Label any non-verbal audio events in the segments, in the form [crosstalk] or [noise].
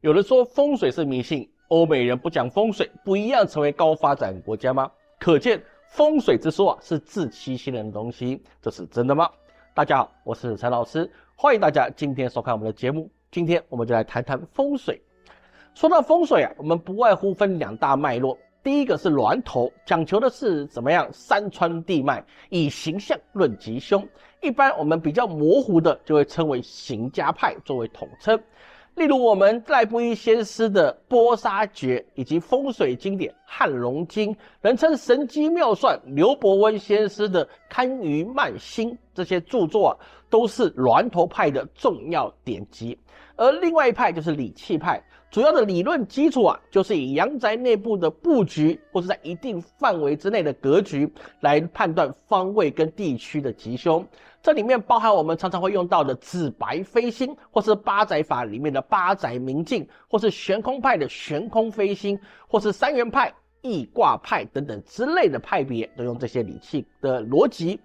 有人说风水是迷信，欧美人不讲风水，不一样成为高发展国家吗？可见风水之说啊，是自欺欺人的东西，这是真的吗？大家好，我是陈老师，欢迎大家今天收看我们的节目。今天我们就来谈谈风水。说到风水啊，我们不外乎分两大脉络，第一个是峦头，讲求的是怎么样山川地脉，以形象论吉凶。一般我们比较模糊的，就会称为行家派作为统称。例如我们赖布衣先师的波沙诀，以及风水经典《撼龙经》，人称神机妙算；刘伯温先师的堪舆曼兴，这些著作都是峦头派的重要典籍。而另外一派就是理气派。主要的理论基础啊，就是以阳宅内部的布局，或是在一定范围之内的格局，来判断方位跟地区的吉凶。这里面包含我们常常会用到的紫白飞星，或是八宅法里面的八宅明镜，或是悬空派的悬空飞星，或是三元派、易卦派等等之类的派别，都用这些理气的逻辑。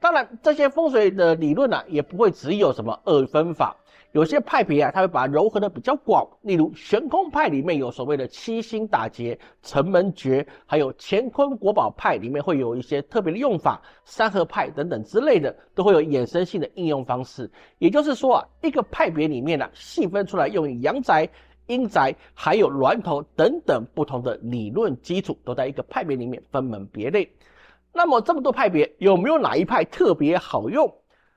当然，这些风水的理论呢，也不会只有什么二分法。有些派别啊，他会把它柔和的比较广，例如悬空派里面有所谓的七星打劫、城门诀，还有乾坤国宝派里面会有一些特别的用法，三合派等等之类的，都会有衍生性的应用方式。也就是说啊，一个派别里面呢，细分出来用于阳宅、阴宅，还有峦头等等不同的理论基础，都在一个派别里面分门别类。那么这么多派别，有没有哪一派特别好用？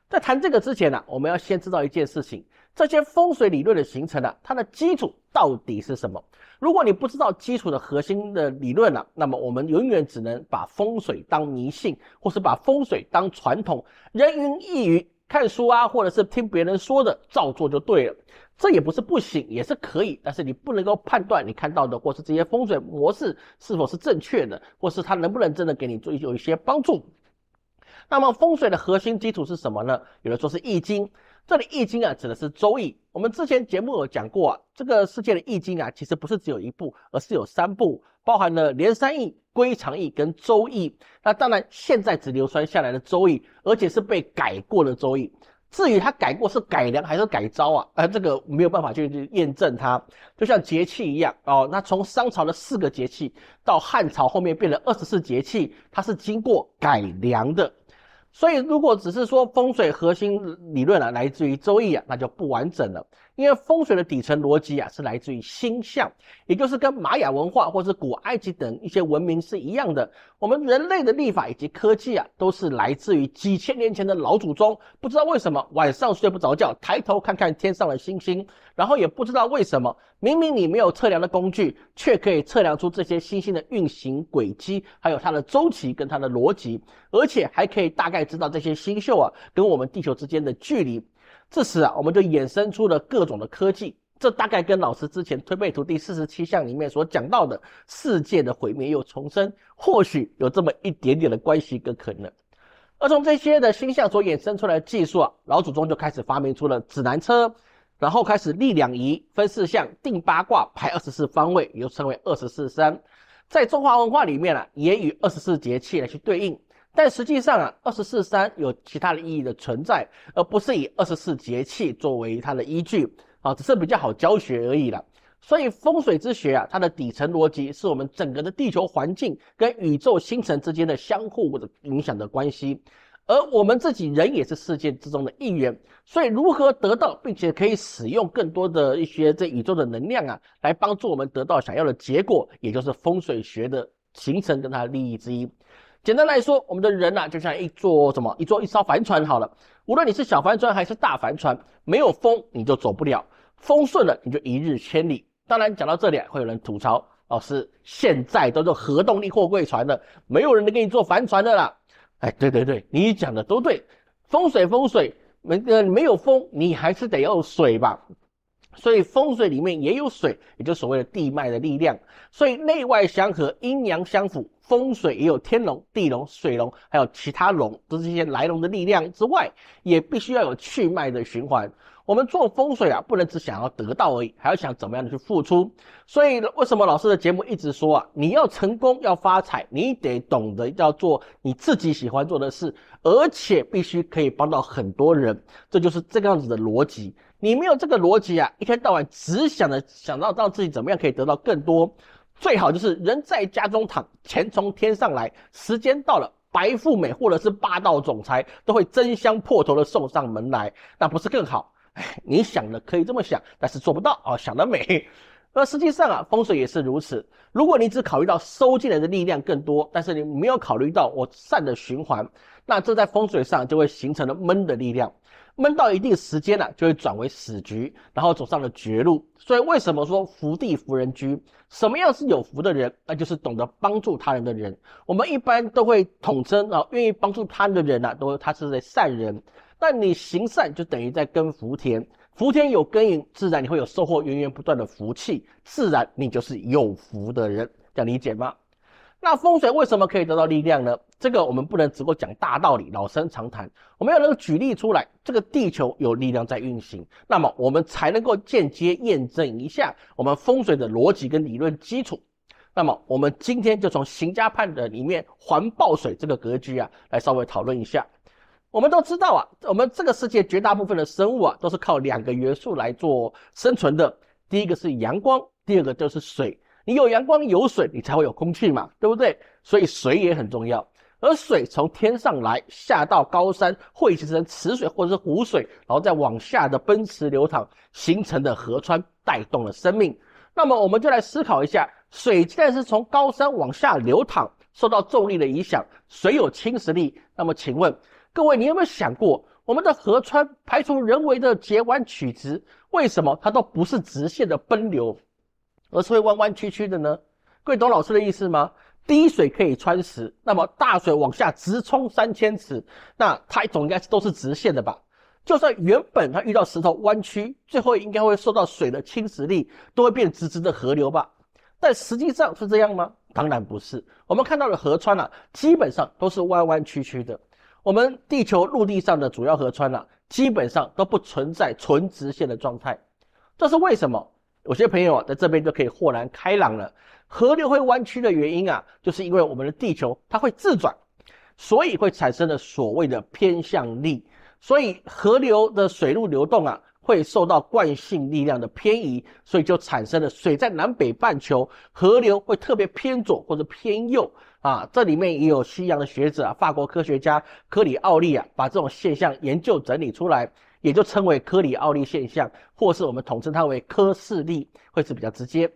在谈这个之前呢，我们要先知道一件事情。这些风水理论的形成呢，它的基础到底是什么？如果你不知道基础的核心的理论了，那么我们永远只能把风水当迷信，或是把风水当传统，人云亦云，看书啊，或者是听别人说的照做就对了。这也不是不行，也是可以，但是你不能够判断你看到的或是这些风水模式是否是正确的，或是它能不能真的给你做有一些帮助。那么风水的核心基础是什么呢？有的说是《易经》。这里《易经》啊指的是《周易》，我们之前节目有讲过啊。这个世界的《易经》啊其实不是只有一部，而是有三部，包含了连山易、归藏易跟周易。那当然，现在只流传下来的《周易》，而且是被改过的《周易》。至于它改过是改良还是改招啊？呃，这个没有办法去去验证它，就像节气一样哦。那从商朝的四个节气到汉朝后面变成二十四节气，它是经过改良的。所以，如果只是说风水核心理论啊，来自于《周易》啊，那就不完整了。因为风水的底层逻辑啊，是来自于星象，也就是跟玛雅文化或者古埃及等一些文明是一样的。我们人类的历法以及科技啊，都是来自于几千年前的老祖宗。不知道为什么晚上睡不着觉，抬头看看天上的星星，然后也不知道为什么，明明你没有测量的工具，却可以测量出这些星星的运行轨迹，还有它的周期跟它的逻辑，而且还可以大概知道这些星宿啊跟我们地球之间的距离。这时啊，我们就衍生出了各种的科技。这大概跟老师之前《推背图》第四十七项里面所讲到的世界的毁灭又重生，或许有这么一点点的关系跟可能。而从这些的星象所衍生出来的技术啊，老祖宗就开始发明出了指南车，然后开始立两仪、分四象、定八卦、排二十四方位，又称为二十四山。在中华文化里面啊，也与二十四节气来去对应。但实际上啊，二十四山有其他的意义的存在，而不是以二十四节气作为它的依据啊，只是比较好教学而已啦。所以风水之学啊，它的底层逻辑是我们整个的地球环境跟宇宙星辰之间的相互的影响的关系，而我们自己人也是世界之中的一员，所以如何得到并且可以使用更多的一些这宇宙的能量啊，来帮助我们得到想要的结果，也就是风水学的形成跟它的利益之一。简单来说，我们的人呐，就像一座什么，一座一艘帆船好了。无论你是小帆船还是大帆船，没有风你就走不了，风顺了你就一日千里。当然，讲到这里啊、会有人吐槽，老师现在都做核动力货柜船了，没有人能给你做帆船的啦。哎，对对对，你讲的都对，风水风水没呃没有风，你还是得要水吧。所以风水里面也有水，也就所谓的地脉的力量。所以内外相合，阴阳相辅，风水也有天龙、地龙、水龙，还有其他龙，都是一些来龙的力量之外，也必须要有去脉的循环。我们做风水啊，不能只想要得到而已，还要想怎么样的去付出。所以为什么老师的节目一直说啊，你要成功要发财，你得懂得要做你自己喜欢做的事，而且必须可以帮到很多人，这就是这个样子的逻辑。你没有这个逻辑啊！一天到晚只想着想到让自己怎么样可以得到更多，最好就是人在家中躺，钱从天上来。时间到了，白富美或者是霸道总裁都会争相破头的送上门来，那不是更好？哎，你想的可以这么想，但是做不到哦，想得美。那实际上啊，风水也是如此。如果你只考虑到收进来的力量更多，但是你没有考虑到我善的循环，那这在风水上就会形成了闷的力量。闷到一定时间了，就会转为死局，然后走上了绝路。所以，为什么说福地福人居？什么样是有福的人？那就是懂得帮助他人的人。我们一般都会统称啊，愿意帮助他人的人呢，都他是在善人。那你行善，就等于在耕福田。福田有耕耘，自然你会有收获，源源不断的福气，自然你就是有福的人。这样理解吗？那风水为什么可以得到力量呢？这个我们不能只够讲大道理、老生常谈，我们要能够举例出来。这个地球有力量在运行，那么我们才能够间接验证一下我们风水的逻辑跟理论基础。那么我们今天就从邢家判的里面环抱水这个格局啊，来稍微讨论一下。我们都知道啊，我们这个世界绝大部分的生物啊，都是靠两个元素来做生存的，第一个是阳光，第二个就是水。你有阳光有水，你才会有空气嘛，对不对？所以水也很重要。而水从天上来，下到高山汇集成池水或者是湖水，然后再往下的奔驰流淌形成的河川，带动了生命。那么我们就来思考一下，水既然是从高山往下流淌，受到重力的影响，水有侵蚀力。那么请问各位，你有没有想过，我们的河川排除人为的截弯曲直，为什么它都不是直线的奔流？而是会弯弯曲曲的呢？各位懂老师的意思吗？滴水可以穿石，那么大水往下直冲三千尺，那它总应该是都是直线的吧？就算原本它遇到石头弯曲，最后应该会受到水的侵蚀力，都会变直直的河流吧？但实际上是这样吗？当然不是，我们看到的河川啊，基本上都是弯弯曲曲的。我们地球陆地上的主要河川啊，基本上都不存在纯直线的状态。这是为什么？有些朋友啊，在这边就可以豁然开朗了。河流会弯曲的原因啊，就是因为我们的地球它会自转，所以会产生了所谓的偏向力，所以河流的水路流动啊，会受到惯性力量的偏移，所以就产生了水在南北半球河流会特别偏左或者偏右啊。这里面也有西洋的学者啊，法国科学家科里奥利啊，把这种现象研究整理出来。也就称为科里奥利现象，或是我们统称它为科氏力，会是比较直接。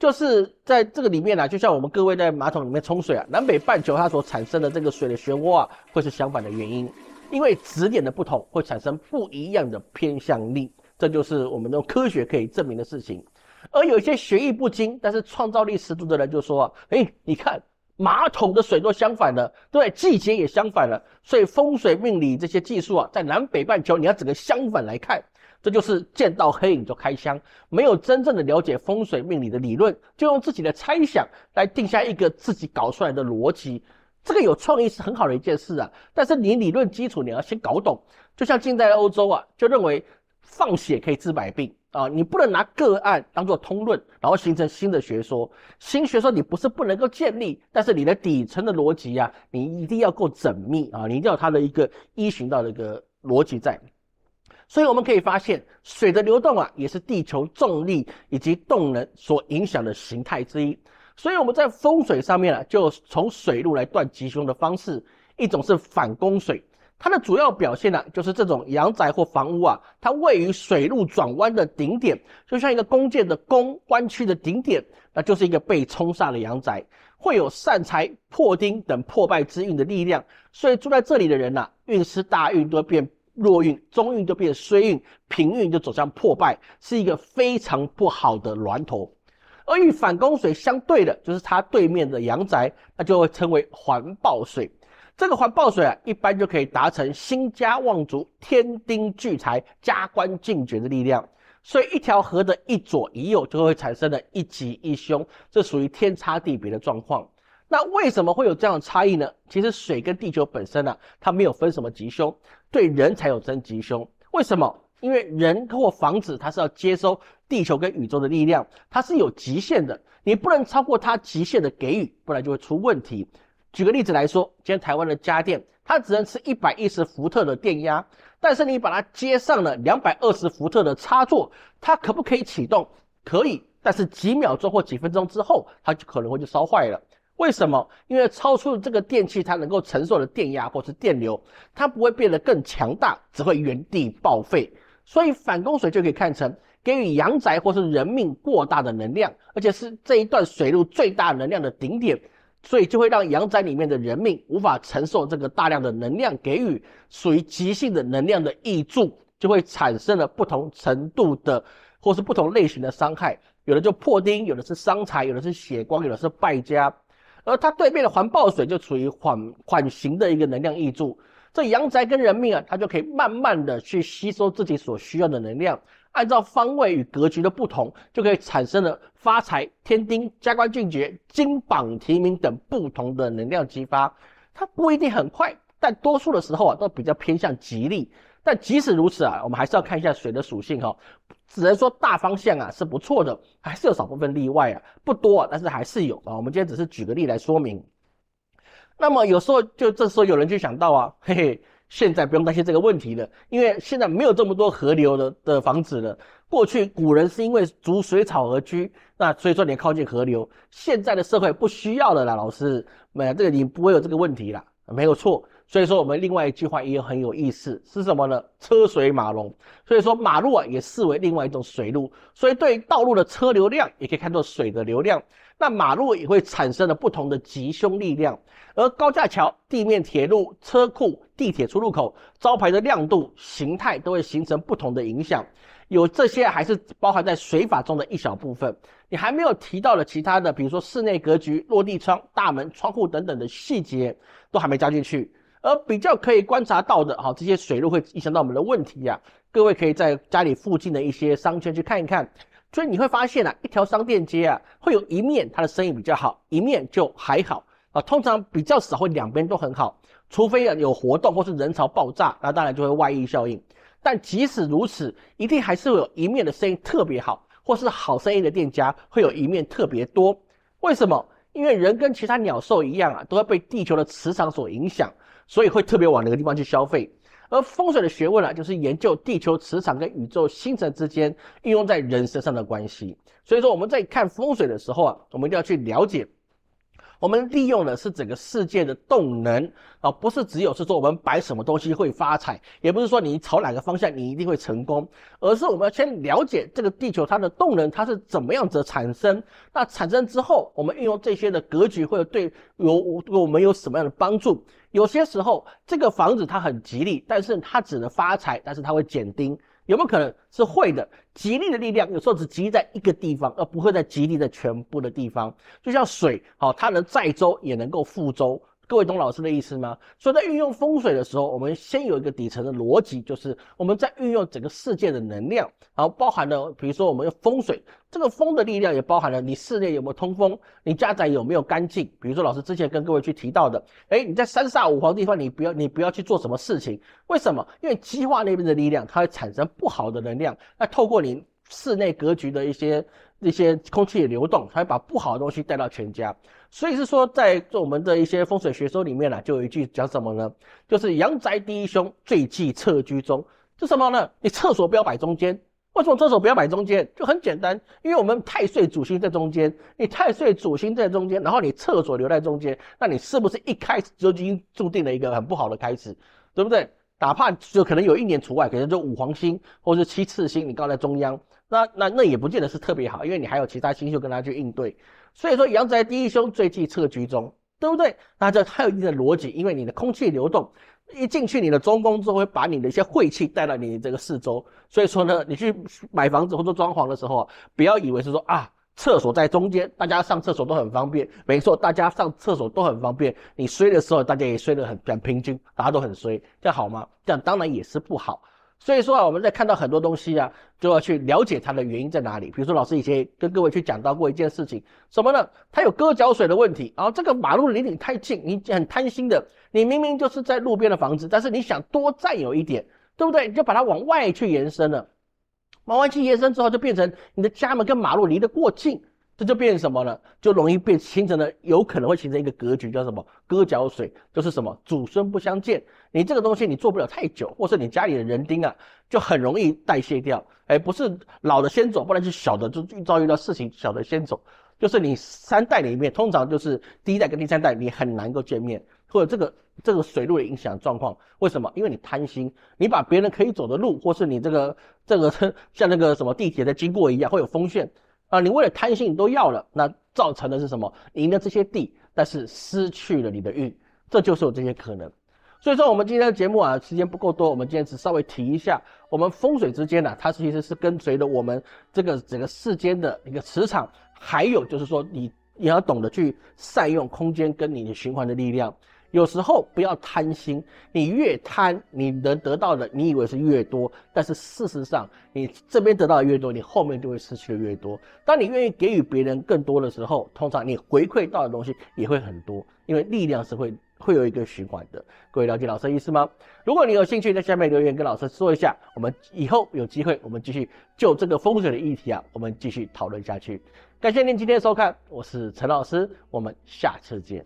就是在这个里面呢，就像我们各位在马桶里面冲水啊，南北半球它所产生的这个水的漩涡啊，会是相反的原因，因为指点的不同会产生不一样的偏向力，这就是我们用科学可以证明的事情。而有一些学艺不精，但是创造力十足的人就说：“哎，你看。”马桶的水都相反了，对，季节也相反了，所以风水命理这些技术啊，在南北半球你要整个相反来看，这就是见到黑影就开箱，没有真正的了解风水命理的理论，就用自己的猜想来定下一个自己搞出来的逻辑，这个有创意是很好的一件事啊，但是你理论基础你要先搞懂，就像近代欧洲啊，就认为放血可以治百病。啊，你不能拿个案当做通论，然后形成新的学说。新学说你不是不能够建立，但是你的底层的逻辑啊，你一定要够缜密啊，你一定要它的一个依循到一个逻辑在。所以我们可以发现，水的流动啊，也是地球重力以及动能所影响的形态之一。所以我们在风水上面啊，就从水路来断吉凶的方式，一种是反供水。它的主要表现呢，就是这种阳宅或房屋啊，它位于水路转弯的顶点，就像一个弓箭的弓弯曲的顶点，那就是一个被冲煞的阳宅，会有散财破丁等破败之运的力量。所以住在这里的人呐，运势大运都变弱运，中运就变衰运，平运就走向破败，是一个非常不好的峦头。而与反弓水相对的，就是它对面的阳宅，那就会称为环抱水。这个环抱水啊，一般就可以达成兴家旺族、天丁聚财、加官进爵的力量。所以，一条河的一左一右就会产生了一吉一凶，这属于天差地别的状况。那为什么会有这样的差异呢？其实，水跟地球本身呢，它没有分什么吉凶，对人才有真吉凶。为什么？因为人或房子它是要接收地球跟宇宙的力量，它是有极限的，你不能超过它极限的给予，不然就会出问题。举个例子来说，今天台湾的家电它只能吃一百一十伏特的电压，但是你把它接上了两百二十伏特的插座，它可不可以启动？可以，但是几秒钟或几分钟之后，它就可能会就烧坏了。为什么？因为超出了这个电器它能够承受的电压或是电流，它不会变得更强大，只会原地报废。所以反供水就可以看成给予阳宅或是人命过大的能量，而且是这一段水路最大能量的顶点。所以就会让阳宅里面的人命无法承受这个大量的能量给予，属于急性的能量的溢注，就会产生了不同程度的，或是不同类型的伤害，有的就破丁，有的是伤财，有的是血光，有的是败家，而他对面的环抱水就处于缓缓行的一个能量溢注。所以阳宅跟人命啊，它就可以慢慢的去吸收自己所需要的能量，按照方位与格局的不同，就可以产生了发财、天丁、加官进爵、金榜题名等不同的能量激发。它不一定很快，但多数的时候啊，都比较偏向吉利。但即使如此啊，我们还是要看一下水的属性哈，只能说大方向啊是不错的，还是有少部分例外啊，不多，但是还是有啊。我们今天只是举个例来说明。那么有时候就这时候有人就想到啊，嘿嘿，现在不用担心这个问题了，因为现在没有这么多河流的的房子了。过去古人是因为逐水草而居，那所以说你靠近河流。现在的社会不需要了啦，老师，有这个你不会有这个问题啦，没有错。所以说我们另外一句话也有很有意思，是什么呢？车水马龙。所以说马路啊也视为另外一种水路，所以对道路的车流量也可以看作水的流量。那马路也会产生了不同的吉凶力量，而高架桥、地面铁路、车库、地铁出入口、招牌的亮度、形态都会形成不同的影响。有这些还是包含在水法中的一小部分。你还没有提到的其他的，比如说室内格局、落地窗、大门、窗户等等的细节都还没加进去。而比较可以观察到的，哈，这些水路会影响到我们的问题呀。各位可以在家里附近的一些商圈去看一看，所以你会发现啊，一条商店街啊，会有一面它的生意比较好，一面就还好啊。通常比较少会两边都很好，除非啊有活动或是人潮爆炸，那当然就会外溢效应。但即使如此，一定还是会有一面的生意特别好，或是好生意的店家会有一面特别多。为什么？因为人跟其他鸟兽一样啊，都要被地球的磁场所影响。所以会特别往哪个地方去消费？而风水的学问呢，就是研究地球磁场跟宇宙星辰之间运用在人身上的关系。所以说我们在看风水的时候啊，我们一定要去了解。我们利用的是整个世界的动能啊，不是只有是说我们摆什么东西会发财，也不是说你朝哪个方向你一定会成功，而是我们要先了解这个地球它的动能它是怎么样子产生，那产生之后，我们运用这些的格局会有对有我们有什么样的帮助？有些时候这个房子它很吉利，但是它只能发财，但是它会减丁。有没有可能是会的？吉利的力量有时候只集在一个地方，而不会在吉利的全部的地方。就像水，好，它能载舟，也能够覆舟。各位懂老师的意思吗？所以在运用风水的时候，我们先有一个底层的逻辑，就是我们在运用整个世界的能量，然后包含了，比如说我们用风水，这个风的力量也包含了你室内有没有通风，你家宅有没有干净。比如说老师之前跟各位去提到的，哎，你在三煞五黄地方，你不要你不要去做什么事情，为什么？因为激化那边的力量，它会产生不好的能量，那透过你室内格局的一些那些空气流动，它会把不好的东西带到全家。所以是说，在做我们的一些风水学说里面啊，就有一句讲什么呢？就是阳宅第一凶，最忌侧居中。这什么呢？你厕所不要摆中间。为什么厕所不要摆中间？就很简单，因为我们太岁主星在中间，你太岁主星在中间，然后你厕所留在中间，那你是不是一开始就已经注定了一个很不好的开始？对不对？哪怕就可能有一年除外，可能就五黄星或者七赤星你告在中央，那那那也不见得是特别好，因为你还有其他星宿跟他去应对。所以说，阳宅第一凶，最忌侧居中，对不对？那这它有一定的逻辑，因为你的空气流动一进去，你的中宫之后会把你的一些晦气带到你这个四周。所以说呢，你去买房子或者装潢的时候啊，不要以为是说啊，厕所在中间，大家上厕所都很方便。没错，大家上厕所都很方便。你睡的时候，大家也睡得很很平均，大家都很睡，这样好吗？这样当然也是不好。所以说啊，我们在看到很多东西啊，就要去了解它的原因在哪里。比如说，老师以前跟各位去讲到过一件事情，什么呢？它有割脚水的问题，然后这个马路离你太近，你很贪心的，你明明就是在路边的房子，但是你想多占有一点，对不对？你就把它往外去延伸了，往外去延伸之后，就变成你的家门跟马路离得过近。这就变什么呢？就容易变形成了，有可能会形成一个格局，叫什么？割脚水，就是什么？祖孙不相见。你这个东西你做不了太久，或是你家里的人丁啊，就很容易代谢掉。哎，不是老的先走，不然就小的就遇遭遇到事情，小的先走。就是你三代里面，通常就是第一代跟第三代，你很难够见面。或者这个这个水路的影响状况，为什么？因为你贪心，你把别人可以走的路，或是你这个这个 [laughs] 像那个什么地铁在经过一样，会有风险。啊，你为了贪心都要了，那造成的是什么？赢了这些地，但是失去了你的运，这就是有这些可能。所以说，我们今天的节目啊，时间不够多，我们今天只稍微提一下，我们风水之间呢，它其实是跟随着我们这个整个世间的一个磁场，还有就是说，你你要懂得去善用空间跟你的循环的力量。有时候不要贪心，你越贪，你能得到的你以为是越多，但是事实上，你这边得到的越多，你后面就会失去的越多。当你愿意给予别人更多的时候，通常你回馈到的东西也会很多，因为力量是会会有一个循环的。各位了解老师意思吗？如果你有兴趣，在下面留言跟老师说一下，我们以后有机会，我们继续就这个风水的议题啊，我们继续讨论下去。感谢您今天收看，我是陈老师，我们下次见。